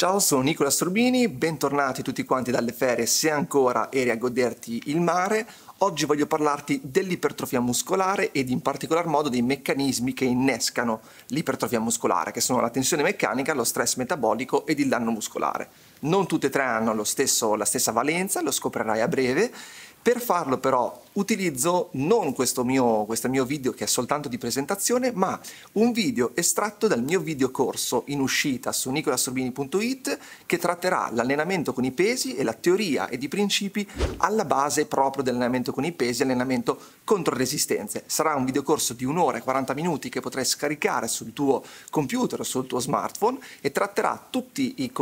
Ciao, sono Nicola Sorbini, bentornati tutti quanti dalle ferie se ancora eri a goderti il mare. Oggi voglio parlarti dell'ipertrofia muscolare ed in particolar modo dei meccanismi che innescano l'ipertrofia muscolare, che sono la tensione meccanica, lo stress metabolico ed il danno muscolare. Non tutte e tre hanno stesso, la stessa valenza, lo scoprirai a breve. Per farlo però utilizzo non questo mio, questo mio video che è soltanto di presentazione, ma un video estratto dal mio videocorso in uscita su nicolasorbini.it che tratterà l'allenamento con i pesi e la teoria ed i principi alla base proprio dell'allenamento con i pesi e allenamento contro resistenze. Sarà un videocorso di un'ora e 40 minuti che potrai scaricare sul tuo computer o sul tuo smartphone e tratterà i,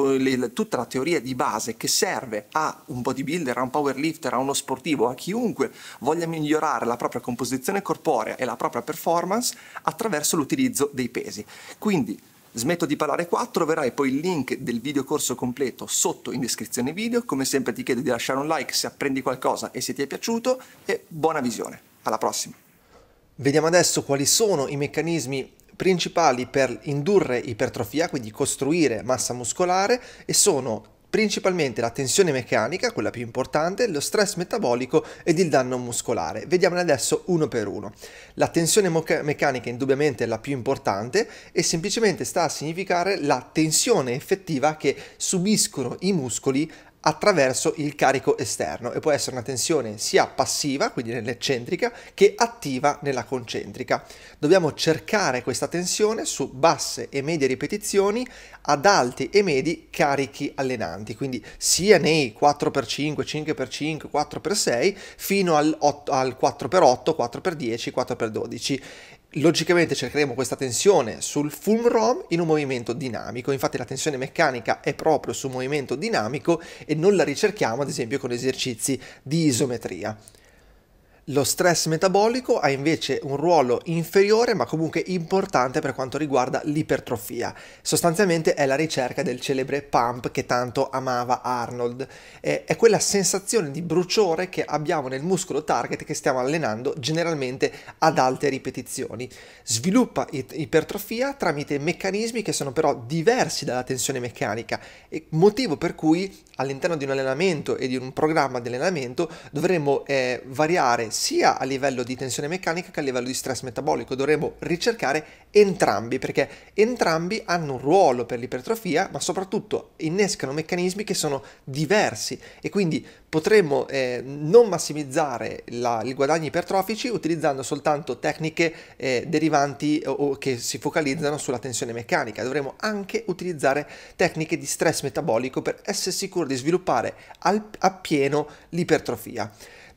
tutta la teoria di base che serve a un bodybuilder, a un powerlifter, a uno sportivo, a chiunque voglia migliorare la propria composizione corporea e la propria performance attraverso l'utilizzo dei pesi. Quindi Smetto di parlare qua, troverai poi il link del video corso completo sotto in descrizione video, come sempre ti chiedo di lasciare un like se apprendi qualcosa e se ti è piaciuto e buona visione, alla prossima! Vediamo adesso quali sono i meccanismi principali per indurre ipertrofia, quindi costruire massa muscolare e sono principalmente la tensione meccanica, quella più importante, lo stress metabolico ed il danno muscolare. Vediamone adesso uno per uno. La tensione meccanica indubbiamente è la più importante e semplicemente sta a significare la tensione effettiva che subiscono i muscoli attraverso il carico esterno e può essere una tensione sia passiva, quindi nell'eccentrica, che attiva nella concentrica. Dobbiamo cercare questa tensione su basse e medie ripetizioni ad alti e medi carichi allenanti, quindi sia nei 4x5, 5x5, 4x6 fino al, 8, al 4x8, 4x10, 4x12 Logicamente cercheremo questa tensione sul full ROM in un movimento dinamico, infatti la tensione meccanica è proprio sul movimento dinamico e non la ricerchiamo ad esempio con esercizi di isometria. Lo stress metabolico ha invece un ruolo inferiore ma comunque importante per quanto riguarda l'ipertrofia. Sostanzialmente è la ricerca del celebre pump che tanto amava Arnold. È quella sensazione di bruciore che abbiamo nel muscolo target che stiamo allenando generalmente ad alte ripetizioni. Sviluppa ipertrofia tramite meccanismi che sono però diversi dalla tensione meccanica, motivo per cui all'interno di un allenamento e di un programma di allenamento dovremmo eh, variare sia a livello di tensione meccanica che a livello di stress metabolico. Dovremo ricercare entrambi perché entrambi hanno un ruolo per l'ipertrofia, ma soprattutto innescano meccanismi che sono diversi e quindi potremmo eh, non massimizzare la, i guadagni ipertrofici utilizzando soltanto tecniche eh, derivanti o, o, che si focalizzano sulla tensione meccanica. Dovremo anche utilizzare tecniche di stress metabolico per essere sicuri di sviluppare al, appieno l'ipertrofia.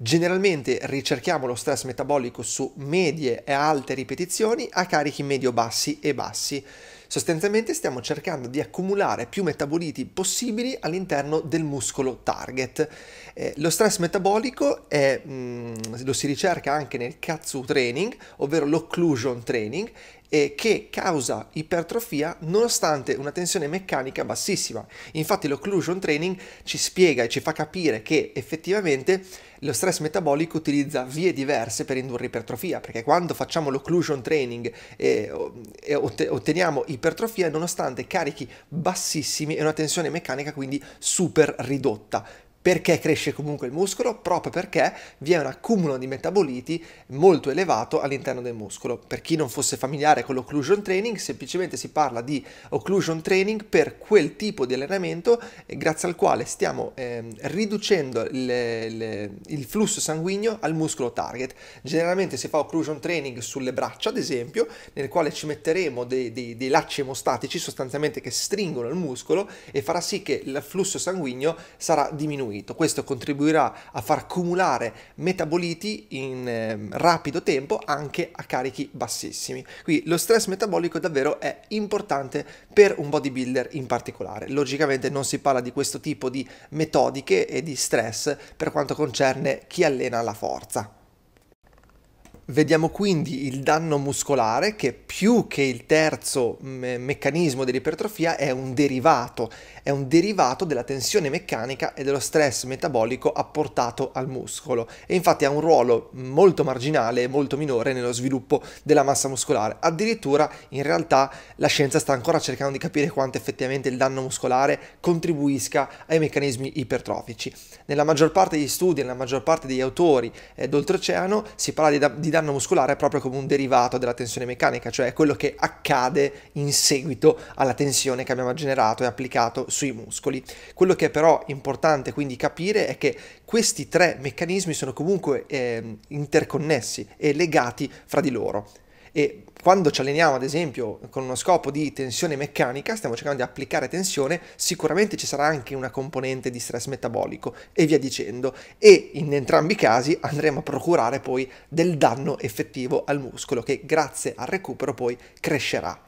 Generalmente ricerchiamo lo stress metabolico su medie e alte ripetizioni a carichi medio-bassi e bassi. Sostanzialmente stiamo cercando di accumulare più metaboliti possibili all'interno del muscolo target. Eh, lo stress metabolico è, mh, mm, lo si ricerca anche nel katsu training, ovvero l'occlusion training, eh, che causa ipertrofia nonostante una tensione meccanica bassissima. Infatti l'occlusion training ci spiega e ci fa capire che effettivamente lo stress metabolico utilizza vie diverse per indurre ipertrofia, perché quando facciamo l'occlusion training eh, e, e otteniamo i ipertrofia nonostante carichi bassissimi e una tensione meccanica quindi super ridotta. Perché cresce comunque il muscolo? Proprio perché vi è un accumulo di metaboliti molto elevato all'interno del muscolo. Per chi non fosse familiare con l'occlusion training, semplicemente si parla di occlusion training per quel tipo di allenamento eh, grazie al quale stiamo eh, riducendo le, le, il flusso sanguigno al muscolo target. Generalmente si fa occlusion training sulle braccia, ad esempio, nel quale ci metteremo dei, dei, dei lacci emostatici sostanzialmente che stringono il muscolo e farà sì che il flusso sanguigno sarà diminuito diminuito. Questo contribuirà a far cumulare metaboliti in eh, rapido tempo anche a carichi bassissimi. Quindi lo stress metabolico davvero è importante per un bodybuilder in particolare. Logicamente non si parla di questo tipo di metodiche e di stress per quanto concerne chi allena la forza. Vediamo quindi il danno muscolare che più che il terzo me- meccanismo dell'ipertrofia è un derivato, è un derivato della tensione meccanica e dello stress metabolico apportato al muscolo e infatti ha un ruolo molto marginale e molto minore nello sviluppo della massa muscolare. Addirittura in realtà la scienza sta ancora cercando di capire quanto effettivamente il danno muscolare contribuisca ai meccanismi ipertrofici. Nella maggior parte degli studi, nella maggior parte degli autori eh, d'oltreoceano si parla di, da- di danno danno muscolare è proprio come un derivato della tensione meccanica, cioè quello che accade in seguito alla tensione che abbiamo generato e applicato sui muscoli. Quello che è però importante quindi capire è che questi tre meccanismi sono comunque eh, interconnessi e legati fra di loro. E quando ci alleniamo ad esempio con uno scopo di tensione meccanica, stiamo cercando di applicare tensione, sicuramente ci sarà anche una componente di stress metabolico e via dicendo e in entrambi i casi andremo a procurare poi del danno effettivo al muscolo che grazie al recupero poi crescerà.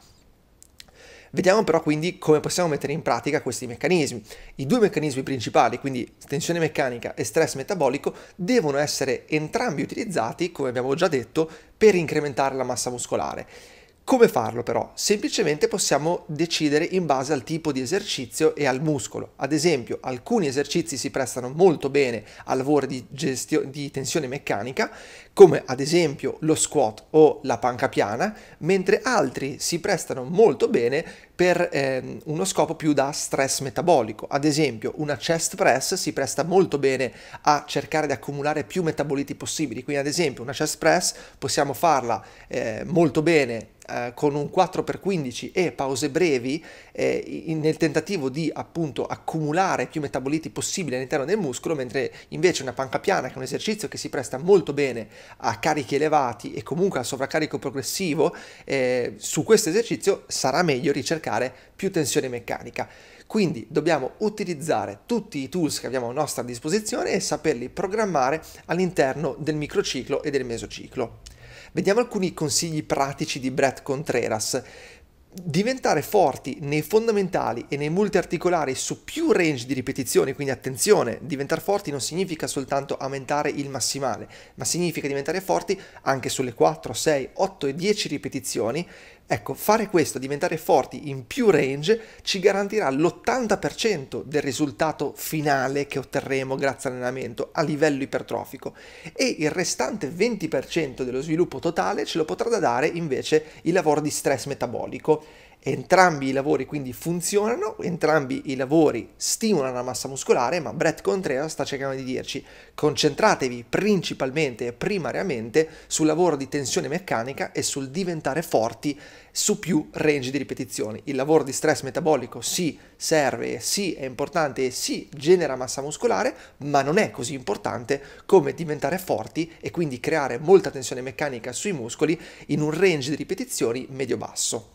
Vediamo però quindi come possiamo mettere in pratica questi meccanismi. I due meccanismi principali, quindi tensione meccanica e stress metabolico, devono essere entrambi utilizzati, come abbiamo già detto, per incrementare la massa muscolare. Come farlo però? Semplicemente possiamo decidere in base al tipo di esercizio e al muscolo. Ad esempio, alcuni esercizi si prestano molto bene al lavoro di, gestio- di tensione meccanica, come ad esempio lo squat o la panca piana, mentre altri si prestano molto bene per ehm, uno scopo più da stress metabolico. Ad esempio, una chest press si presta molto bene a cercare di accumulare più metaboliti possibili. Quindi, ad esempio, una chest press possiamo farla eh, molto bene eh, con un 4x15 e pause brevi eh, in, nel tentativo di appunto accumulare più metaboliti possibile all'interno del muscolo, mentre invece una panca piana che è un esercizio che si presta molto bene a carichi elevati e comunque a sovraccarico progressivo, eh, su questo esercizio sarà meglio ricercare più tensione meccanica. Quindi dobbiamo utilizzare tutti i tools che abbiamo a nostra disposizione e saperli programmare all'interno del microciclo e del mesociclo. Vediamo alcuni consigli pratici di Brett Contreras. Diventare forti nei fondamentali e nei multiarticolari su più range di ripetizioni, quindi attenzione, diventare forti non significa soltanto aumentare il massimale, ma significa diventare forti anche sulle 4, 6, 8 e 10 ripetizioni Ecco, fare questo, diventare forti in più range, ci garantirà l'80% del risultato finale che otterremo grazie all'allenamento a livello ipertrofico e il restante 20% dello sviluppo totale ce lo potrà dare invece il lavoro di stress metabolico Entrambi i lavori quindi funzionano, entrambi i lavori stimolano la massa muscolare, ma Brett Contreras sta cercando di dirci concentratevi principalmente e primariamente sul lavoro di tensione meccanica e sul diventare forti su più range di ripetizioni. Il lavoro di stress metabolico sì serve, sì è importante e sì genera massa muscolare, ma non è così importante come diventare forti e quindi creare molta tensione meccanica sui muscoli in un range di ripetizioni medio-basso.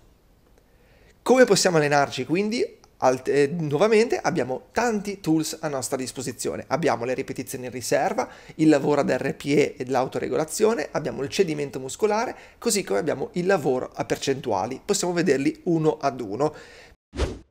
Come possiamo allenarci quindi? Alt- eh, nuovamente abbiamo tanti tools a nostra disposizione. Abbiamo le ripetizioni in riserva, il lavoro ad RPE e l'autoregolazione, abbiamo il cedimento muscolare, così come abbiamo il lavoro a percentuali. Possiamo vederli uno ad uno.